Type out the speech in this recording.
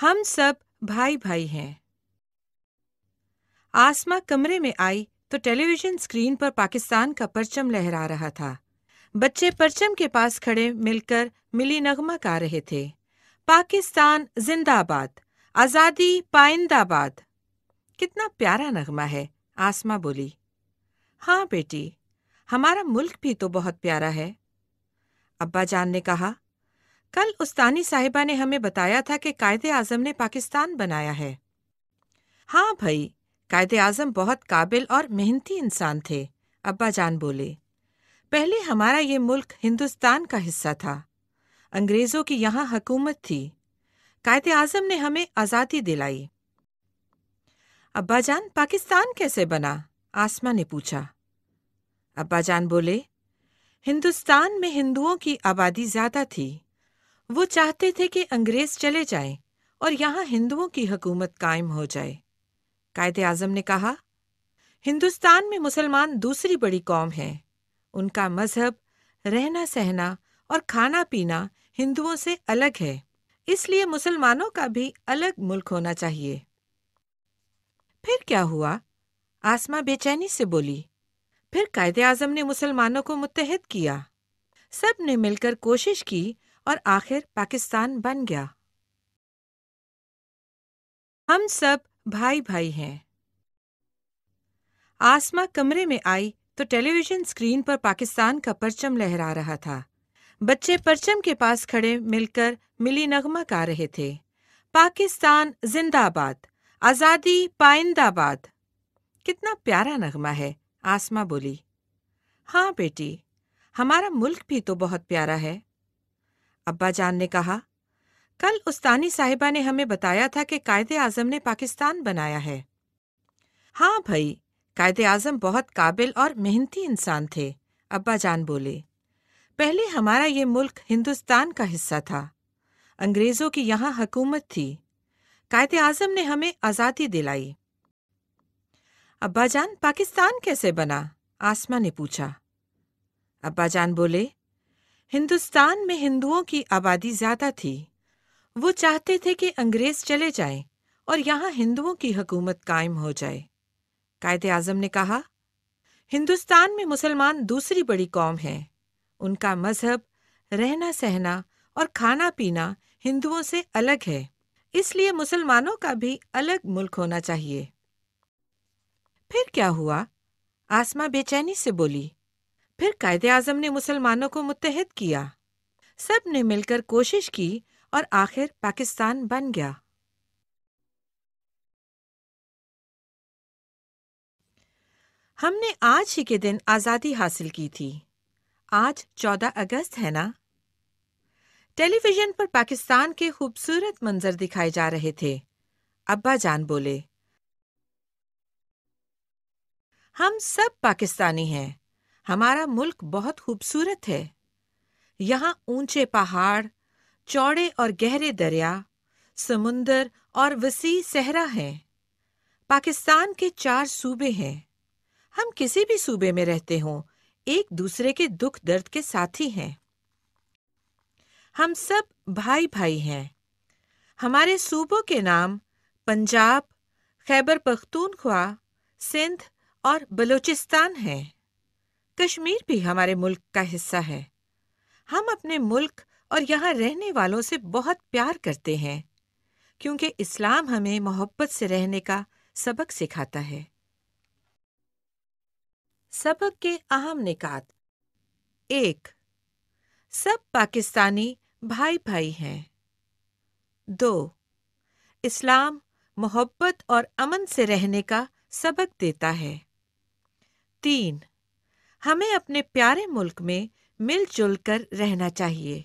हम सब भाई भाई हैं आसमा कमरे में आई तो टेलीविजन स्क्रीन पर पाकिस्तान का परचम लहरा रहा था बच्चे परचम के पास खड़े मिलकर मिली नगमा गा रहे थे पाकिस्तान जिंदाबाद आज़ादी पाइंदाबाद कितना प्यारा नगमा है आसमा बोली हाँ बेटी हमारा मुल्क भी तो बहुत प्यारा है अब्बा जान ने कहा कल उस्तानी साहिबा ने हमें बताया था कि कायद आजम ने पाकिस्तान बनाया है हाँ भाई कायद आजम बहुत काबिल और मेहनती इंसान थे अब्बा जान बोले पहले हमारा ये मुल्क हिंदुस्तान का हिस्सा था अंग्रेज़ों की यहाँ हकूमत थी कायद आजम ने हमें आज़ादी दिलाई अब्बाजान पाकिस्तान कैसे बना आसमा ने पूछा अब्बाजान बोले हिंदुस्तान में हिंदुओं की आबादी ज्यादा थी वो चाहते थे कि अंग्रेज चले जाएं और यहाँ हिंदुओं की हुकूमत कायम हो जाए कायद आजम ने कहा हिंदुस्तान में मुसलमान दूसरी बड़ी कौम है उनका मजहब रहना सहना और खाना पीना हिंदुओं से अलग है इसलिए मुसलमानों का भी अलग मुल्क होना चाहिए फिर क्या हुआ आसमा बेचैनी से बोली फिर कायद आजम ने मुसलमानों को मुतहद किया सब ने मिलकर कोशिश की और आखिर पाकिस्तान बन गया हम सब भाई भाई हैं आसमा कमरे में आई तो टेलीविजन स्क्रीन पर पाकिस्तान का परचम लहरा रहा था बच्चे परचम के पास खड़े मिलकर मिली नगमा गा रहे थे पाकिस्तान जिंदाबाद आज़ादी पाइंदाबाद कितना प्यारा नगमा है आसमा बोली हाँ बेटी हमारा मुल्क भी तो बहुत प्यारा है अब्बाजान ने कहा कल उस्तानी साहिबा ने हमें बताया था कि कायद आजम ने पाकिस्तान बनाया है हाँ भाई कायदे आजम बहुत काबिल और मेहनती इंसान थे अब्बाजान बोले पहले हमारा ये मुल्क हिंदुस्तान का हिस्सा था अंग्रेज़ों की यहाँ हकूमत थी कायद आजम ने हमें आज़ादी दिलाई अब्बाजान पाकिस्तान कैसे बना आसमा ने पूछा अब्बाजान बोले हिंदुस्तान में हिंदुओं की आबादी ज्यादा थी वो चाहते थे कि अंग्रेज चले जाए और यहां हिंदुओं की हुकूमत कायम हो जाए कायद आजम ने कहा हिंदुस्तान में मुसलमान दूसरी बड़ी कौम है उनका मजहब रहना सहना और खाना पीना हिंदुओं से अलग है इसलिए मुसलमानों का भी अलग मुल्क होना चाहिए फिर क्या हुआ आसमा बेचैनी से बोली फिर कायद आजम ने मुसलमानों को मुतहद किया सब ने मिलकर कोशिश की और आखिर पाकिस्तान बन गया हमने आज ही के दिन आज़ादी हासिल की थी आज 14 अगस्त है ना टेलीविजन पर पाकिस्तान के खूबसूरत मंजर दिखाए जा रहे थे अब्बा जान बोले हम सब पाकिस्तानी हैं हमारा मुल्क बहुत खूबसूरत है यहाँ ऊंचे पहाड़ चौड़े और गहरे दरिया समुंदर और वसी सहरा हैं पाकिस्तान के चार सूबे हैं हम किसी भी सूबे में रहते हों एक दूसरे के दुख दर्द के साथी हैं हम सब भाई भाई हैं हमारे सूबों के नाम पंजाब खैबर पख्तूनख्वा सिंध और बलूचिस्तान हैं कश्मीर भी हमारे मुल्क का हिस्सा है हम अपने मुल्क और यहाँ रहने वालों से बहुत प्यार करते हैं क्योंकि इस्लाम हमें मोहब्बत से रहने का सबक सिखाता है सबक के अहम निकात एक सब पाकिस्तानी भाई भाई हैं दो इस्लाम मोहब्बत और अमन से रहने का सबक देता है तीन हमें अपने प्यारे मुल्क में मिलजुल कर रहना चाहिए